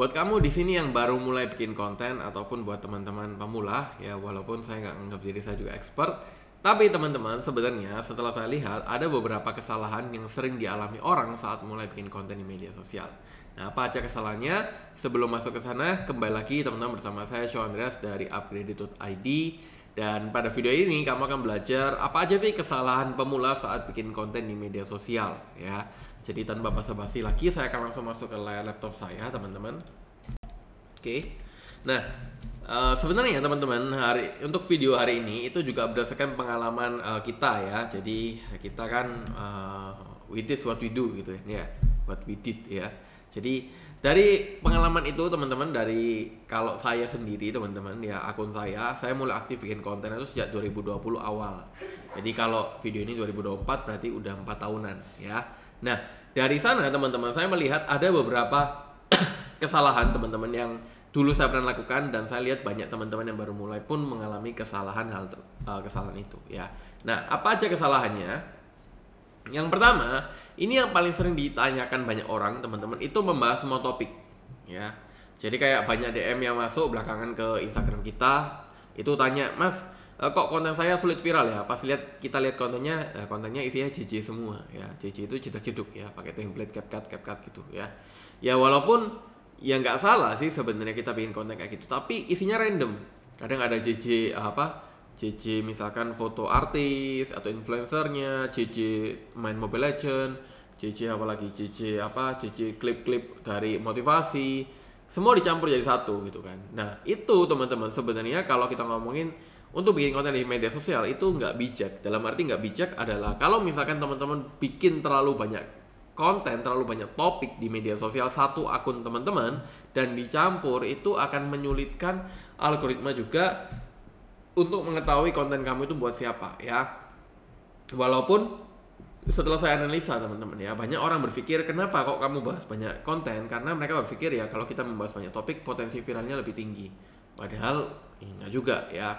Buat kamu di sini yang baru mulai bikin konten ataupun buat teman-teman pemula ya walaupun saya nggak anggap diri saya juga expert, tapi teman-teman sebenarnya setelah saya lihat ada beberapa kesalahan yang sering dialami orang saat mulai bikin konten di media sosial. Nah, apa aja kesalahannya? Sebelum masuk ke sana, kembali lagi teman-teman bersama saya Sean Andreas dari upgraded.id dan pada video ini kamu akan belajar apa aja sih kesalahan pemula saat bikin konten di media sosial ya. Jadi tanpa basa-basi lagi saya akan langsung masuk ke layar laptop saya teman-teman. Oke. Okay. Nah, Uh, sebenarnya teman-teman hari untuk video hari ini itu juga berdasarkan pengalaman uh, kita ya jadi kita kan uh, we did what we do gitu ya yeah, what we did ya jadi dari pengalaman itu teman-teman dari kalau saya sendiri teman-teman ya akun saya saya mulai aktif bikin konten itu sejak 2020 awal jadi kalau video ini 2024 berarti udah empat tahunan ya Nah, dari sana teman-teman saya melihat ada beberapa kesalahan teman-teman yang dulu saya pernah lakukan dan saya lihat banyak teman-teman yang baru mulai pun mengalami kesalahan hal eh, kesalahan itu ya. Nah, apa aja kesalahannya? Yang pertama, ini yang paling sering ditanyakan banyak orang teman-teman itu membahas semua topik ya. Jadi kayak banyak DM yang masuk belakangan ke Instagram kita itu tanya, "Mas, Eh, kok konten saya sulit viral ya pas lihat kita lihat kontennya eh, kontennya isinya JJ semua ya JJ itu jeduk jeduk ya pakai template CapCut CapCut gitu ya ya walaupun ya nggak salah sih sebenarnya kita bikin konten kayak gitu tapi isinya random kadang ada JJ apa JJ misalkan foto artis atau influencernya JJ main Mobile Legend JJ apalagi JJ apa JJ klip-klip dari motivasi semua dicampur jadi satu gitu kan nah itu teman-teman sebenarnya kalau kita ngomongin untuk bikin konten di media sosial itu nggak bijak. Dalam arti nggak bijak adalah kalau misalkan teman-teman bikin terlalu banyak konten, terlalu banyak topik di media sosial satu akun teman-teman dan dicampur itu akan menyulitkan algoritma juga untuk mengetahui konten kamu itu buat siapa ya. Walaupun setelah saya analisa teman-teman ya banyak orang berpikir kenapa kok kamu bahas banyak konten karena mereka berpikir ya kalau kita membahas banyak topik potensi viralnya lebih tinggi padahal enggak juga ya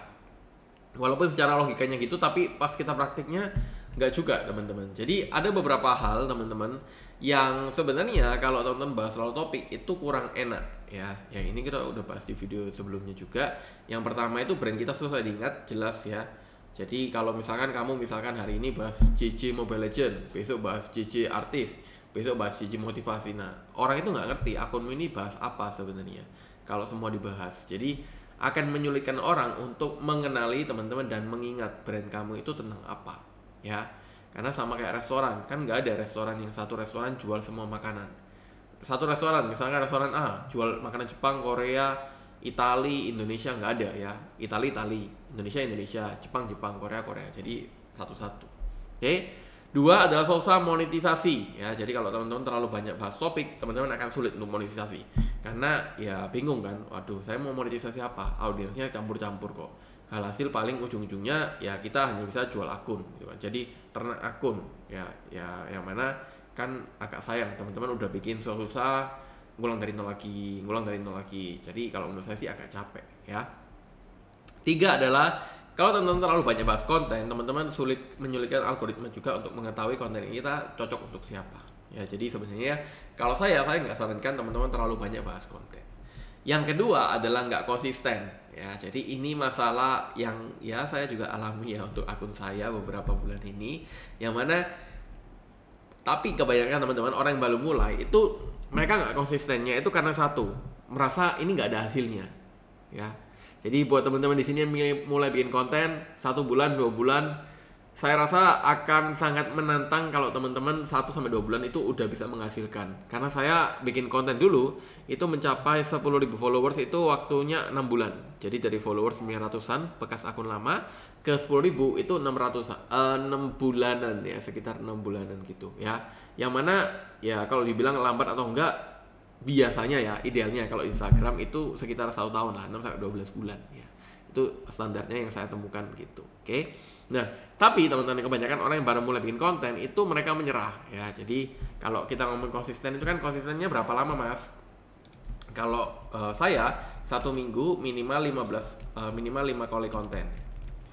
walaupun secara logikanya gitu tapi pas kita praktiknya nggak juga teman-teman jadi ada beberapa hal teman-teman yang sebenarnya kalau teman-teman bahas soal topik itu kurang enak ya yang ini kita udah bahas di video sebelumnya juga yang pertama itu brand kita susah diingat jelas ya jadi kalau misalkan kamu misalkan hari ini bahas Cici Mobile Legend besok bahas Cici Artis besok bahas Cici Motivasi nah orang itu nggak ngerti akunmu ini bahas apa sebenarnya kalau semua dibahas jadi akan menyulitkan orang untuk mengenali teman-teman dan mengingat brand kamu itu tentang apa ya karena sama kayak restoran kan nggak ada restoran yang satu restoran jual semua makanan satu restoran misalnya restoran A jual makanan Jepang Korea Itali Indonesia nggak ada ya Itali Itali Indonesia Indonesia Jepang Jepang Korea Korea jadi satu-satu oke okay? Dua adalah susah monetisasi ya. Jadi kalau teman-teman terlalu banyak bahas topik, teman-teman akan sulit untuk monetisasi. Karena ya bingung kan, waduh saya mau monetisasi apa? Audiensnya campur-campur kok. hasil paling ujung-ujungnya ya kita hanya bisa jual akun gitu kan. Jadi ternak akun ya ya yang mana kan agak sayang teman-teman udah bikin susah-susah ngulang dari nol lagi, ngulang dari nol lagi. Jadi kalau menurut saya sih agak capek ya. Tiga adalah kalau teman-teman terlalu banyak bahas konten, teman-teman sulit menyulitkan algoritma juga untuk mengetahui konten kita cocok untuk siapa. Ya, jadi sebenarnya kalau saya saya nggak sarankan teman-teman terlalu banyak bahas konten. Yang kedua adalah nggak konsisten. Ya, jadi ini masalah yang ya saya juga alami ya untuk akun saya beberapa bulan ini, yang mana tapi kebanyakan teman-teman orang yang baru mulai itu mereka nggak konsistennya itu karena satu merasa ini nggak ada hasilnya, ya jadi buat teman-teman di sini yang mulai bikin konten satu bulan dua bulan, saya rasa akan sangat menantang kalau teman-teman satu sampai dua bulan itu udah bisa menghasilkan. Karena saya bikin konten dulu itu mencapai 10.000 followers itu waktunya enam bulan. Jadi dari followers sembilan ratusan bekas akun lama ke 10.000 itu 600 uh, eh, enam bulanan ya, sekitar enam bulanan gitu ya. Yang mana ya kalau dibilang lambat atau enggak biasanya ya idealnya kalau Instagram itu sekitar satu tahun lah 6 sampai 12 bulan ya itu standarnya yang saya temukan gitu oke okay? nah tapi teman-teman kebanyakan orang yang baru mulai bikin konten itu mereka menyerah ya jadi kalau kita ngomong konsisten itu kan konsistennya berapa lama mas kalau uh, saya satu minggu minimal 15 uh, eh, minimal lima kali konten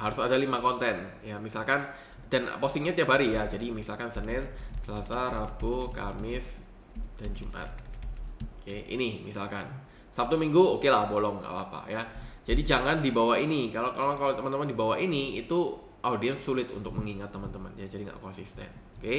harus ada lima konten ya misalkan dan postingnya tiap hari ya jadi misalkan Senin Selasa Rabu Kamis dan Jumat Oke, ini misalkan Sabtu Minggu oke okay lah bolong nggak apa-apa ya. Jadi jangan dibawa ini. Kalau kalau kalau teman-teman dibawa ini itu audiens sulit untuk mengingat teman-teman ya. Jadi nggak konsisten. Oke. Okay?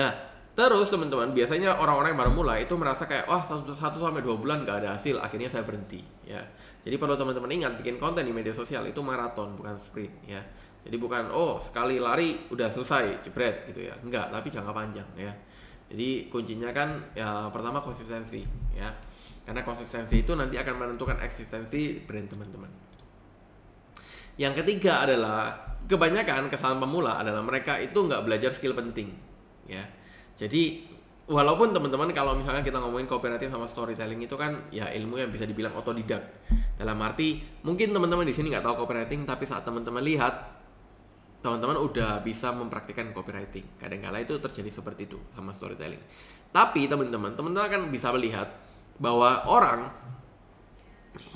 Nah, terus teman-teman biasanya orang-orang yang baru mulai itu merasa kayak wah satu sampai dua bulan nggak ada hasil, akhirnya saya berhenti ya. Jadi perlu teman-teman ingat bikin konten di media sosial itu maraton bukan sprint ya. Jadi bukan oh sekali lari udah selesai jebret gitu ya. Enggak, tapi jangka panjang ya. Jadi kuncinya kan ya pertama konsistensi ya. Karena konsistensi itu nanti akan menentukan eksistensi brand teman-teman. Yang ketiga adalah kebanyakan kesalahan pemula adalah mereka itu nggak belajar skill penting ya. Jadi walaupun teman-teman kalau misalnya kita ngomongin copywriting sama storytelling itu kan ya ilmu yang bisa dibilang otodidak. Dalam arti mungkin teman-teman di sini nggak tahu copywriting tapi saat teman-teman lihat teman-teman udah bisa mempraktikkan copywriting. Kadang-kala itu terjadi seperti itu sama storytelling. Tapi teman-teman, teman-teman akan bisa melihat bahwa orang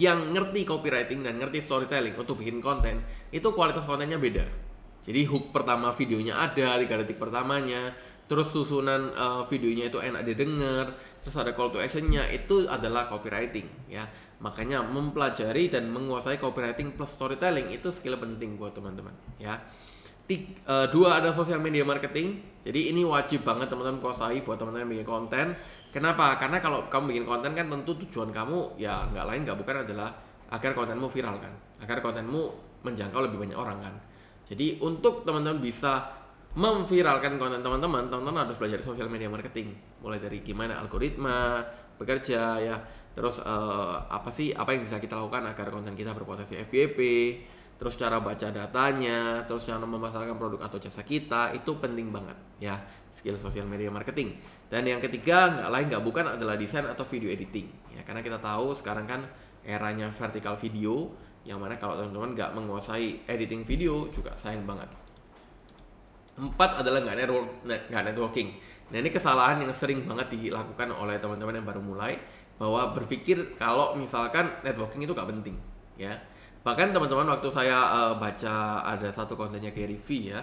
yang ngerti copywriting dan ngerti storytelling untuk bikin konten, itu kualitas kontennya beda. Jadi hook pertama videonya ada, tiga detik pertamanya, terus susunan uh, videonya itu enak didengar, terus ada call to actionnya itu adalah copywriting ya. Makanya mempelajari dan menguasai copywriting plus storytelling itu skill penting buat teman-teman ya. Tiga, uh, eh, dua ada sosial media marketing. Jadi ini wajib banget teman-teman kuasai buat teman-teman bikin konten. Kenapa? Karena kalau kamu bikin konten kan tentu tujuan kamu ya nggak lain nggak bukan adalah agar kontenmu viral kan, agar kontenmu menjangkau lebih banyak orang kan. Jadi untuk teman-teman bisa memviralkan konten teman-teman, teman-teman harus belajar sosial media marketing. Mulai dari gimana algoritma bekerja ya, terus uh, apa sih apa yang bisa kita lakukan agar konten kita berpotensi FYP, terus cara baca datanya, terus cara memasarkan produk atau jasa kita itu penting banget ya skill sosial media marketing. Dan yang ketiga nggak lain nggak bukan adalah desain atau video editing ya karena kita tahu sekarang kan eranya vertikal video yang mana kalau teman-teman nggak menguasai editing video juga sayang banget. Empat adalah nggak network, networking. Nah ini kesalahan yang sering banget dilakukan oleh teman-teman yang baru mulai bahwa berpikir kalau misalkan networking itu nggak penting ya bahkan teman-teman waktu saya uh, baca ada satu kontennya Gary V ya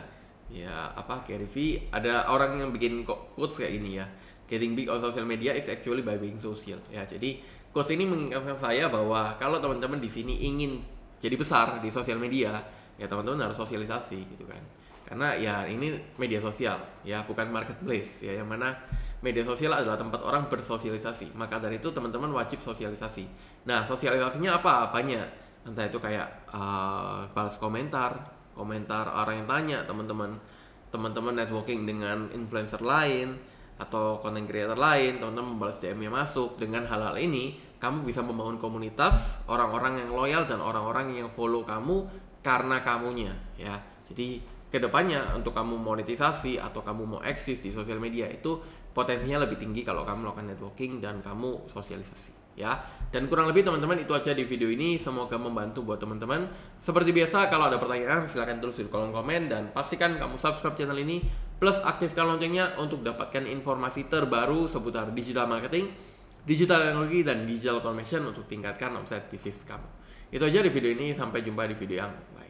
ya apa Gary V ada orang yang bikin quotes kayak ini ya getting big on social media is actually by being social ya jadi quotes ini mengingatkan saya bahwa kalau teman-teman di sini ingin jadi besar di sosial media ya teman-teman harus sosialisasi gitu kan karena ya ini media sosial ya bukan marketplace ya yang mana media sosial adalah tempat orang bersosialisasi maka dari itu teman-teman wajib sosialisasi nah sosialisasinya apa banyak entah itu kayak uh, balas komentar komentar orang yang tanya teman-teman teman-teman networking dengan influencer lain atau content creator lain teman-teman membalas dm yang masuk dengan hal-hal ini kamu bisa membangun komunitas orang-orang yang loyal dan orang-orang yang follow kamu karena kamunya ya jadi kedepannya untuk kamu monetisasi atau kamu mau eksis di sosial media itu potensinya lebih tinggi kalau kamu melakukan networking dan kamu sosialisasi ya. Dan kurang lebih teman-teman itu aja di video ini. Semoga membantu buat teman-teman. Seperti biasa kalau ada pertanyaan silahkan terus di kolom komen dan pastikan kamu subscribe channel ini plus aktifkan loncengnya untuk dapatkan informasi terbaru seputar digital marketing, digital teknologi dan digital automation untuk tingkatkan omset bisnis kamu. Itu aja di video ini. Sampai jumpa di video yang lain.